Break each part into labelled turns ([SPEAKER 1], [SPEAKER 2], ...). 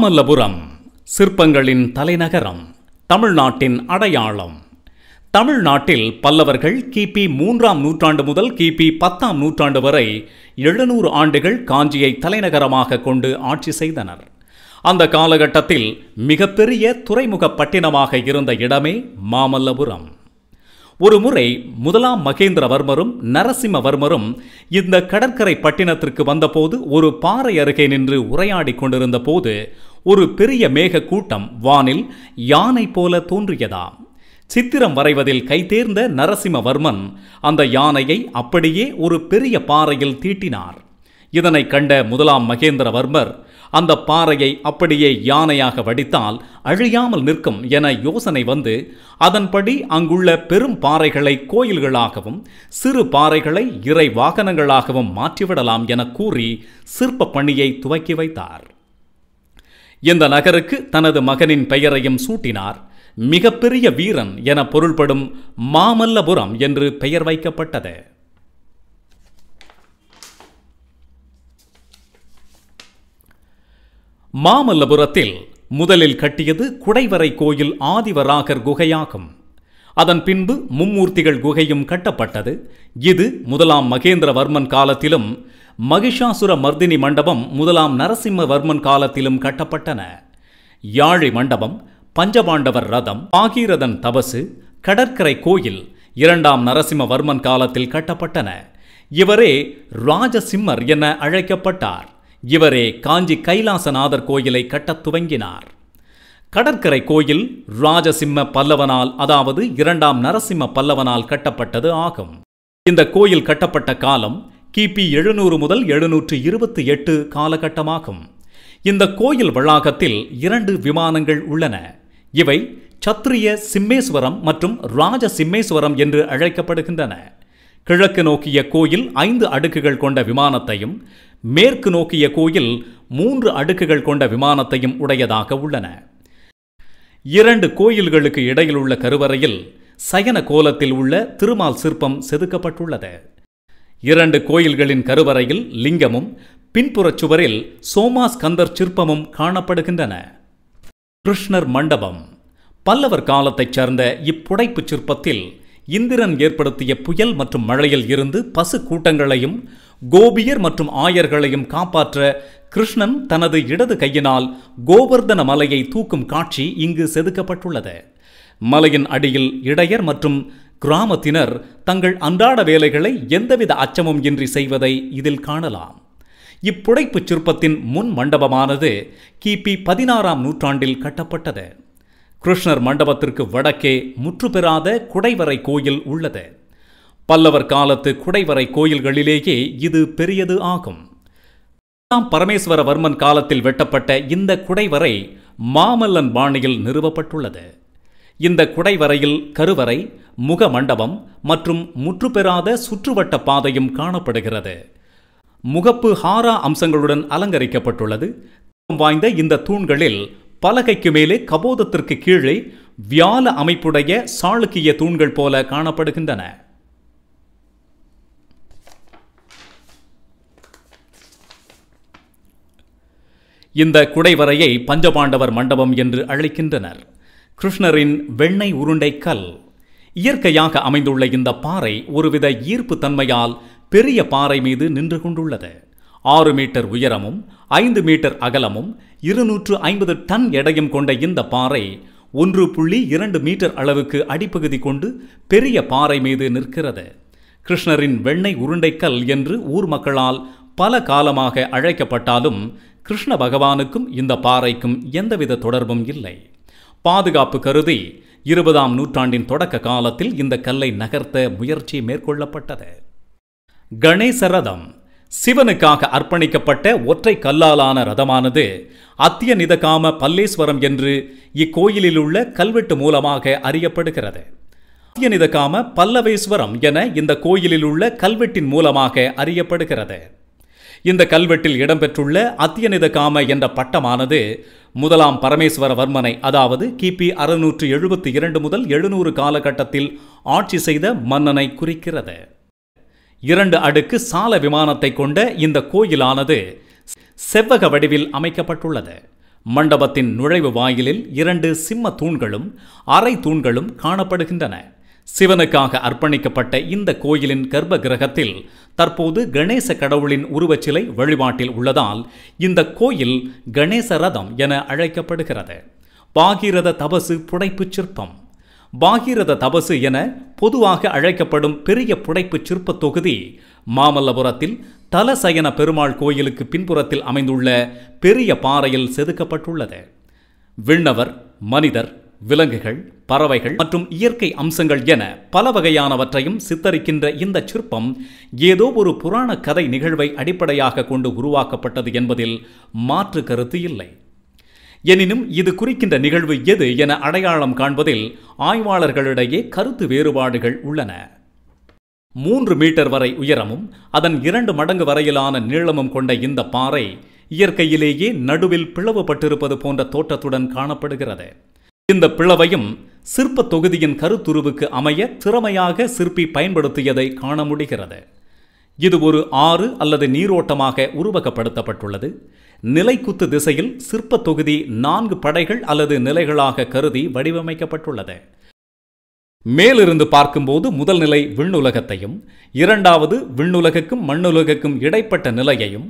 [SPEAKER 1] மாமல்லபுரம் சிற்பங்களின் தலைநகரம் தமிழ்நாட்டின் அடையாளம் தமிழ்நாட்டில் பல்லவர்கள் கிபி மூன்றாம் நூற்றாண்டு முதல் கிபி பத்தாம் நூற்றாண்டு வரை எழுநூறு ஆண்டுகள் காஞ்சியை தலைநகரமாக கொண்டு ஆட்சி செய்தனர் அந்த காலகட்டத்தில் மிகப்பெரிய துறைமுக பட்டினமாக இருந்த இடமே மாமல்லபுரம் ஒரு முறை முதலாம் மகேந்திரவர்மரும் நரசிம்மவர்மரும் இந்த கடற்கரை பட்டினத்திற்கு வந்தபோது ஒரு பாறை அருகே நின்று உரையாடி கொண்டிருந்த போது ஒரு பெரிய மேக கூட்டம் வானில் யானை போல தோன்றியதாம் சித்திரம் வரைவதில் கைதேர்ந்த நரசிம்மவர்மன் அந்த யானையை அப்படியே ஒரு பெரிய பாறையில் தீட்டினார் இதனை கண்ட முதலாம் மகேந்திரவர்மர் அந்த பாறையை அப்படியே யானையாக வடித்தால் அழியாமல் நிற்கும் என யோசனை வந்து அதன்படி அங்குள்ள பெரும் பாறைகளை கோயில்களாகவும் சிறு பாறைகளை இறை வாகனங்களாகவும் மாற்றிவிடலாம் என கூறி சிற்ப பணியை துவக்கி வைத்தார் இந்த நகருக்கு தனது மகனின் பெயரையும் சூட்டினார் மிகப்பெரிய வீரன் என பொருள்படும் மாமல்லபுரம் என்று பெயர் வைக்கப்பட்டது மாமல்லபுரத்தில் முதலில் கட்டியது குடைவரை கோயில் ஆதிவராகர் குகையாகும் அதன் பின்பு மும்மூர்த்திகள் குகையும் கட்டப்பட்டது இது முதலாம் மகேந்திரவர்மன் காலத்திலும் மகிஷாசுர மர்தினி மண்டபம் முதலாம் நரசிம்மவர்மன் காலத்திலும் கட்டப்பட்டன யாழி மண்டபம் பஞ்சபாண்டவர் ரதம் பாகீரதன் தபசு கடற்கரை கோயில் இரண்டாம் நரசிம்மவர்மன் காலத்தில் கட்டப்பட்டன இவரே ராஜசிம்மர் என அழைக்கப்பட்டார் இவரே காஞ்சி கைலாசநாதர் கோயிலை கட்டத் துவங்கினார் கடற்கரை கோயில் ராஜசிம்ம பல்லவனால் அதாவது இரண்டாம் நரசிம்ம பல்லவனால் கட்டப்பட்டது ஆகும் இந்த கோயில் கட்டப்பட்ட காலம் கிபி எழுநூறு முதல் எழுநூற்று இருபத்தி எட்டு காலகட்டமாகும் இந்த கோயில் வளாகத்தில் இரண்டு விமானங்கள் உள்ளன இவை சத்ரிய சிம்மேஸ்வரம் மற்றும் ராஜ சிம்மேஸ்வரம் என்று அழைக்கப்படுகின்றன கிழக்கு நோக்கிய கோயில் ஐந்து அடுக்குகள் கொண்ட விமானத்தையும் மேற்கு நோக்கிய கோயில் மூன்று அடுக்குகள் கொண்ட விமானத்தையும் உடையதாக உள்ளன இரண்டு கோயில்களுக்கு இடையில் உள்ள கருவறையில் சயன கோலத்தில் உள்ள திருமால் சிற்பம் செதுக்கப்பட்டுள்ளது இரண்டு கோயில்களின் கருவறையில் லிங்கமும் பின்புறச் சுவரில் சோமாஸ்கந்தர் சிற்பமும் காணப்படுகின்றன கிருஷ்ணர் மண்டபம் பல்லவர் காலத்தைச் சேர்ந்த இப்புடைப்புச் சிற்பத்தில் இந்திரன் ஏற்படுத்திய புயல் மற்றும் மழையில் இருந்து பசு கூட்டங்களையும் கோபியர் மற்றும் ஆயர்களையும் காப்பாற்ற கிருஷ்ணன் தனது இடது கையினால் கோவர்தன மலையை தூக்கும் காட்சி இங்கு செதுக்கப்பட்டுள்ளது மலையின் அடியில் இடையர் மற்றும் கிராமத்தினர் தங்கள் அன்றாட வேலைகளை எந்தவித அச்சமும் இன்றி செய்வதை இதில் காணலாம் இப்புடைப்புச் சிற்பத்தின் முன் மண்டபமானது கிபி பதினாறாம் நூற்றாண்டில் கட்டப்பட்டது கிருஷ்ணர் மண்டபத்திற்கு வடக்கே முற்றுபெறாத குடைவரை கோயில் உள்ளது பல்லவர் காலத்து குடைவரை கோயில்களிலேயே இது பெரியது ஆகும் பரமேஸ்வரவர்மன் காலத்தில் வெட்டப்பட்ட இந்த குடைவரை மாமல்லன் பாணியில் நிறுவப்பட்டுள்ளது இந்த குடைவரையில் கருவறை முக மண்டபம் மற்றும் முற்றுபெறாத சுற்றுவட்ட பாதையும் காணப்படுகிறது முகப்பு ஹாரா அம்சங்களுடன் அலங்கரிக்கப்பட்டுள்ளது வாய்ந்த இந்த தூண்களில் பலகைக்கு மேலே கபோதத்திற்கு கீழே வியால அமைப்புடைய சாளுக்கிய தூண்கள் போல காணப்படுகின்றன இந்த குடைவரையை பஞ்சபாண்டவர் மண்டபம் என்று அழைக்கின்றனர் கிருஷ்ணரின் வெண்ணெய் உருண்டை கல் இயற்கையாக அமைந்துள்ள இந்த பாறை ஒருவித ஈர்ப்பு தன்மையால் பெரிய பாறை மீது நின்று கொண்டுள்ளது ஆறு மீட்டர் உயரமும் ஐந்து மீட்டர் அகலமும் இருநூற்று ஐம்பது டன் எடையும் கொண்ட இந்த பாறை ஒன்று புள்ளி இரண்டு மீட்டர் அளவுக்கு அடிப்பகுதி கொண்டு பெரிய பாறை மீது நிற்கிறது கிருஷ்ணரின் வெண்ணெய் உருண்டைக்கல் என்று ஊர் மக்களால் பல காலமாக அழைக்கப்பட்டாலும் கிருஷ்ண பகவானுக்கும் இந்த பாறைக்கும் எந்தவித தொடர்பும் இல்லை பாதுகாப்பு கருதி இருபதாம் நூற்றாண்டின் தொடக்க காலத்தில் இந்த கல்லை நகர்த்த முயற்சி மேற்கொள்ளப்பட்டது கணேசரதம் சிவனுக்காக அர்ப்பணிக்கப்பட்ட ஒற்றை கல்லாலான ரதமானது அத்தியநிதகாம பல்லேஸ்வரம் என்று இக்கோயிலில் உள்ள கல்வெட்டு மூலமாக அறியப்படுகிறது அத்தியநிதகாம பல்லவேஸ்வரம் என இந்த கோயிலில் உள்ள கல்வெட்டின் மூலமாக அறியப்படுகிறது இந்த கல்வெட்டில் இடம்பெற்றுள்ள அத்தியநிதகாம என்ற பட்டமானது முதலாம் பரமேஸ்வரவர்மனை அதாவது கிபி அறுநூற்று எழுபத்தி இரண்டு முதல் எழுநூறு காலகட்டத்தில் ஆட்சி செய்த மன்னனை குறிக்கிறது இரண்டு அடுக்கு சால விமானத்தை கொண்ட இந்த கோயிலானது செவ்வக வடிவில் அமைக்கப்பட்டுள்ளது மண்டபத்தின் நுழைவு வாயிலில் இரண்டு சிம்ம தூண்களும் அரை தூண்களும் காணப்படுகின்றன சிவனுக்காக அர்ப்பணிக்கப்பட்ட இந்த கோயிலின் கர்ப்ப கிரகத்தில் தற்போது கணேச கடவுளின் உருவச்சிலை வழிபாட்டில் உள்ளதால் இந்த கோயில் கணேச ரதம் என அழைக்கப்படுகிறது பாகீரத தபசு புடைப்புச் சிற்பம் பாகீரத தபசு என பொதுவாக அழைக்கப்படும் பெரிய புடைப்பு சிற்பத் தொகுதி மாமல்லபுரத்தில் தலசயன பெருமாள் கோயிலுக்கு பின்புறத்தில் அமைந்துள்ள பெரிய பாறையில் செதுக்கப்பட்டுள்ளது விண்ணவர் மனிதர் விலங்குகள் பறவைகள் மற்றும் இயற்கை அம்சங்கள் என பல வகையானவற்றையும் சித்தரிக்கின்ற இந்த சிற்பம் ஏதோ ஒரு புராண கதை நிகழ்வை அடிப்படையாக கொண்டு உருவாக்கப்பட்டது என்பதில் மாற்று கருத்து இல்லை எனினும் இது குறிக்கின்ற நிகழ்வு எது என அடையாளம் காண்பதில் ஆய்வாளர்களிடையே கருத்து வேறுபாடுகள் உள்ளன மூன்று மீட்டர் வரை உயரமும் அதன் இரண்டு மடங்கு வரையிலான நீளமும் கொண்ட இந்த பாறை இயற்கையிலேயே நடுவில் பிளவுபட்டிருப்பது போன்ற தோற்றத்துடன் காணப்படுகிறது இந்த பிளவையும் சிற்ப தொகுதியின் கருத்துருவுக்கு அமைய திறமையாக சிற்பி பயன்படுத்தியதை காண முடிகிறது இது ஒரு ஆறு அல்லது நீரோட்டமாக உருவகப்படுத்தப்பட்டுள்ளது நிலைக்குத்து திசையில் சிற்ப தொகுதி நான்கு படைகள் அல்லது நிலைகளாக கருதி வடிவமைக்கப்பட்டுள்ளது மேலிருந்து பார்க்கும்போது முதல் நிலை விண்ணுலகத்தையும் இரண்டாவது விண்ணுலகுக்கும் மண்ணுலகுக்கும் இடைப்பட்ட நிலையையும்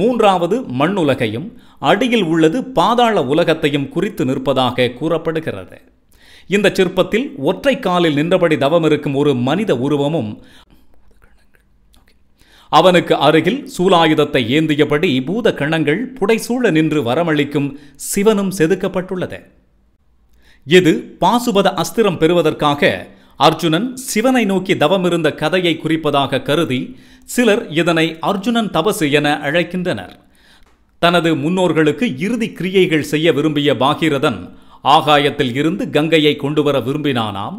[SPEAKER 1] மூன்றாவது மண்ணுலகையும் அடியில் உள்ளது பாதாள உலகத்தையும் குறித்து நிற்பதாக கூறப்படுகிறது இந்த சிற்பத்தில் ஒற்றை காலில் நின்றபடி தவமிருக்கும் ஒரு மனித உருவமும் அவனுக்கு அருகில் சூலாயுதத்தை ஏந்தியபடி பூத கணங்கள் புடைசூழ நின்று வரமளிக்கும் சிவனும் செதுக்கப்பட்டுள்ளது இது பாசுபத அஸ்திரம் பெறுவதற்காக அர்ஜுனன் சிவனை நோக்கி தவமிருந்த கதையை குறிப்பதாக கருதி சிலர் இதனை அர்ஜுனன் தபசு என அழைக்கின்றனர் தனது முன்னோர்களுக்கு இறுதி கிரியைகள் செய்ய விரும்பிய பாகீரதன் ஆகாயத்தில் இருந்து கங்கையை கொண்டுவர விரும்பினானாம்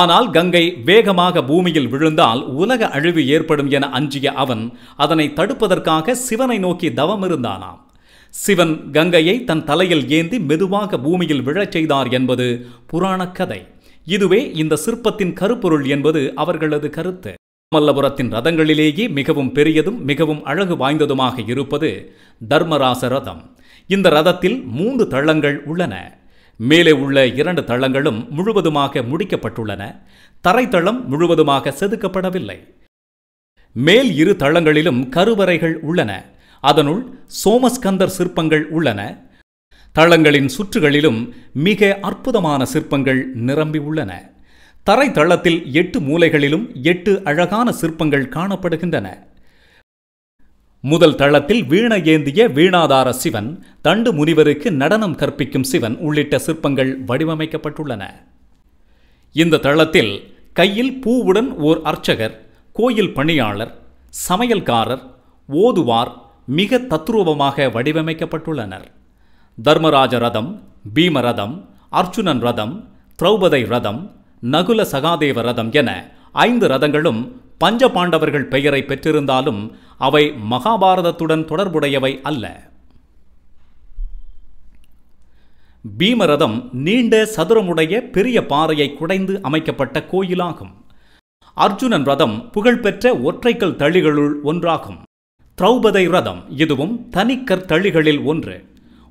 [SPEAKER 1] ஆனால் கங்கை வேகமாக பூமியில் விழுந்தால் உலக அழிவு ஏற்படும் என அஞ்சிய அவன் அதனை தடுப்பதற்காக சிவனை நோக்கி தவம் இருந்தானாம் சிவன் கங்கையை தன் தலையில் ஏந்தி மெதுவாக பூமியில் விழச் செய்தார் என்பது புராணக் கதை இதுவே இந்த சிற்பத்தின் கருப்பொருள் என்பது அவர்களது கருத்து மல்லபுரத்தின் ரதங்களிலேயே மிகவும் பெரியதும் மிகவும் அழகு வாய்ந்ததுமாக இருப்பது தர்மராச ரதம் இந்த ரதத்தில் மூன்று தளங்கள் உள்ளன மேலே உள்ள இரண்டு தளங்களும் முழுவதுமாக முடிக்கப்பட்டுள்ளன தரைத்தளம் முழுவதுமாக செதுக்கப்படவில்லை மேல் இரு தளங்களிலும் கருவறைகள் உள்ளன அதனுள் சோமஸ்கந்தர் சிற்பங்கள் உள்ளன தளங்களின் சுற்றுகளிலும் மிக அற்புதமான சிற்பங்கள் நிரம்பி உள்ளன தரைத்தளத்தில் எட்டு மூலைகளிலும் எட்டு அழகான சிற்பங்கள் காணப்படுகின்றன முதல் தளத்தில் வீண ஏந்திய வீணாதார சிவன் தண்டு முனிவருக்கு நடனம் கற்பிக்கும் சிவன் உள்ளிட்ட சிற்பங்கள் வடிவமைக்கப்பட்டுள்ளன இந்த தளத்தில் கையில் பூவுடன் ஓர் அர்ச்சகர் கோயில் பணியாளர் சமையல்காரர் ஓதுவார் மிக தத்ரூபமாக வடிவமைக்கப்பட்டுள்ளனர் தர்மராஜ ரதம் பீம ரதம் அர்ஜுனன் ரதம் திரௌபதை ரதம் நகுல சகாதேவ ரதம் என ஐந்து ரதங்களும் பஞ்ச பாண்டவர்கள் பெயரை பெற்றிருந்தாலும் அவை மகாபாரதத்துடன் தொடர்புடையவை அல்ல பீமரதம் நீண்ட சதுரமுடைய பெரிய பாறையை குடைந்து அமைக்கப்பட்ட கோயிலாகும் அர்ஜுனன் ரதம் புகழ்பெற்ற ஒற்றைக்கல் தளிகளுள் ஒன்றாகும் திரௌபதை ரதம் இதுவும் தனிக்கற் தளிகளில் ஒன்று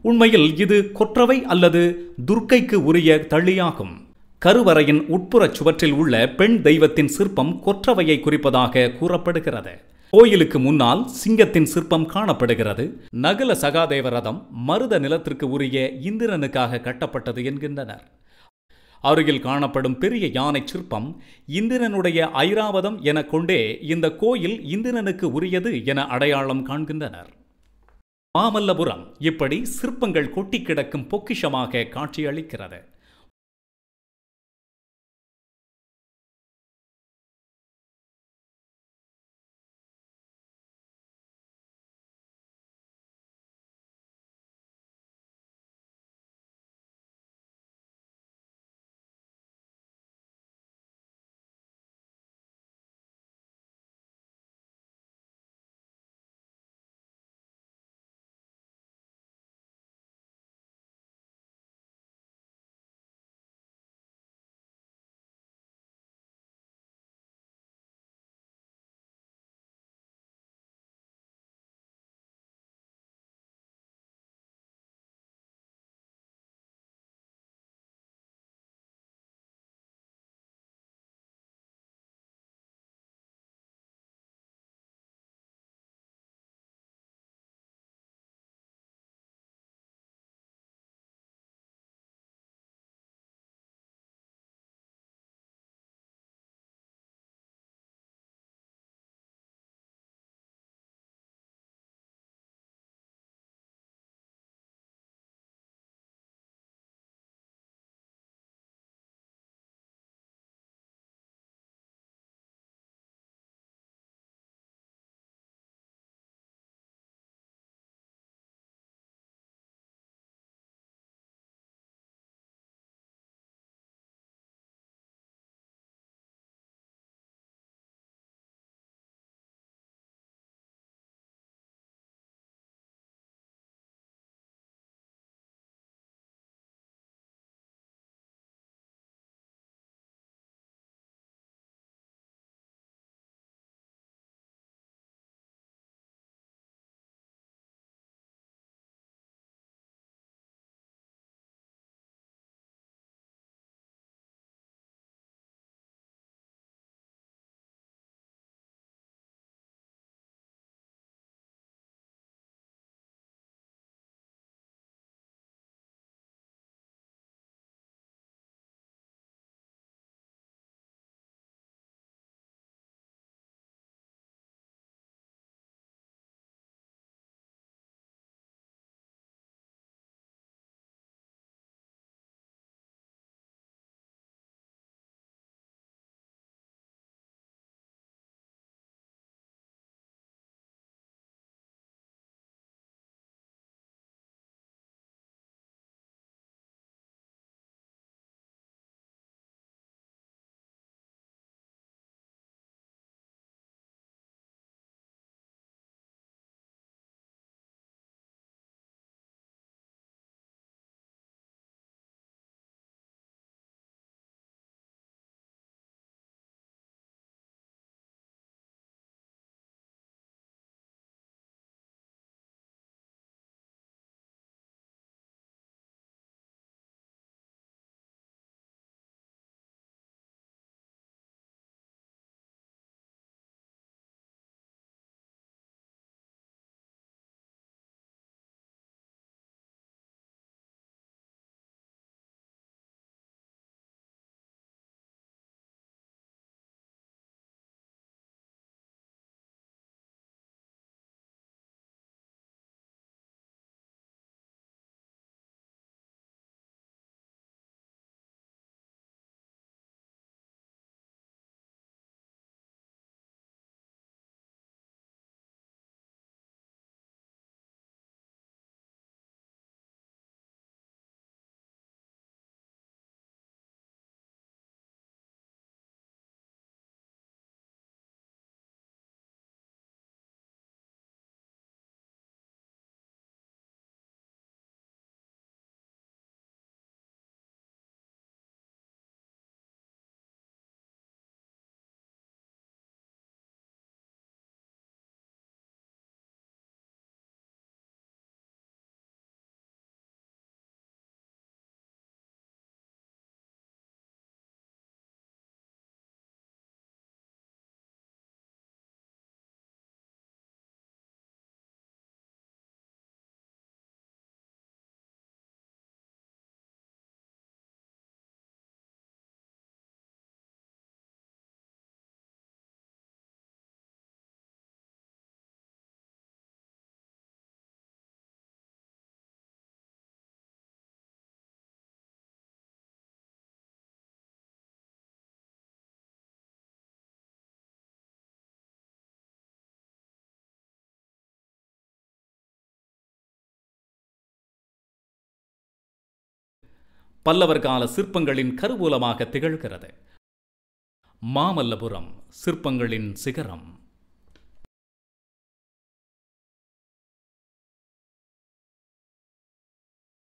[SPEAKER 1] உண்மையில் இது கொற்றவை அல்லது துர்க்கைக்கு உரிய தள்ளியாகும் கருவறையின் உட்புறச் சுவற்றில் உள்ள பெண் தெய்வத்தின் சிற்பம் கொற்றவையை குறிப்பதாக கூறப்படுகிறது கோயிலுக்கு முன்னால் சிங்கத்தின் சிற்பம் காணப்படுகிறது நகல சகாதேவ ரதம் மருத நிலத்திற்கு உரிய இந்திரனுக்காக கட்டப்பட்டது என்கின்றனர் அருகில் காணப்படும் பெரிய யானை சிற்பம் இந்திரனுடைய ஐராவதம் என கொண்டே இந்த கோயில் இந்திரனுக்கு உரியது என அடையாளம் காண்கின்றனர் மாமல்லபுரம் இப்படி சிற்பங்கள் கொட்டி கிடக்கும் பொக்கிஷமாக காட்சியளிக்கிறது பல்லவர் கால சிற்பங்களின் கருவூலமாக திகழ்கிறது மாமல்லபுரம் சிற்பங்களின் சிகரம்